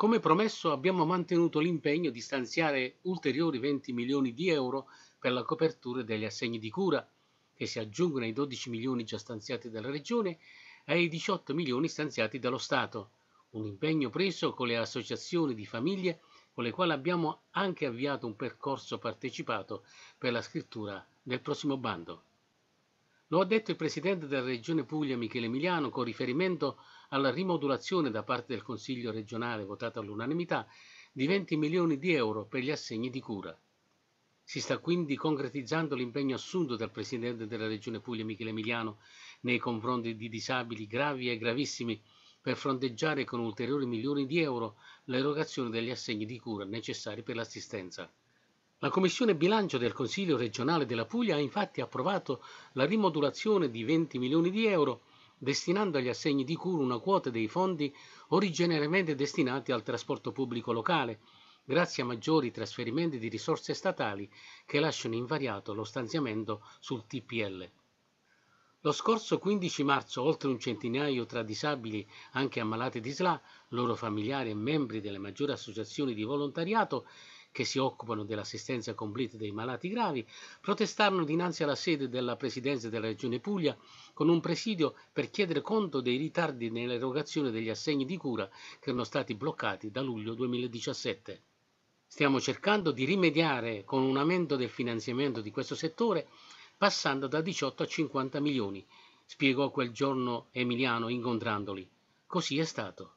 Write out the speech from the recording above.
Come promesso abbiamo mantenuto l'impegno di stanziare ulteriori 20 milioni di euro per la copertura degli assegni di cura, che si aggiungono ai 12 milioni già stanziati dalla Regione e ai 18 milioni stanziati dallo Stato, un impegno preso con le associazioni di famiglie con le quali abbiamo anche avviato un percorso partecipato per la scrittura del prossimo bando. Lo ha detto il presidente della Regione Puglia Michele Emiliano con riferimento alla rimodulazione da parte del Consiglio regionale votata all'unanimità di 20 milioni di euro per gli assegni di cura. Si sta quindi concretizzando l'impegno assunto dal presidente della Regione Puglia Michele Emiliano nei confronti di disabili gravi e gravissimi per fronteggiare con ulteriori milioni di euro l'erogazione degli assegni di cura necessari per l'assistenza. La Commissione Bilancio del Consiglio regionale della Puglia ha infatti approvato la rimodulazione di 20 milioni di euro destinando agli assegni di cura una quota dei fondi originariamente destinati al trasporto pubblico locale, grazie a maggiori trasferimenti di risorse statali che lasciano invariato lo stanziamento sul TPL. Lo scorso 15 marzo oltre un centinaio tra disabili, anche ammalati di SLA, loro familiari e membri delle maggiori associazioni di volontariato che si occupano dell'assistenza completa dei malati gravi, protestarono dinanzi alla sede della Presidenza della Regione Puglia con un presidio per chiedere conto dei ritardi nell'erogazione degli assegni di cura che erano stati bloccati da luglio 2017. Stiamo cercando di rimediare con un aumento del finanziamento di questo settore passando da 18 a 50 milioni, spiegò quel giorno Emiliano incontrandoli. Così è stato.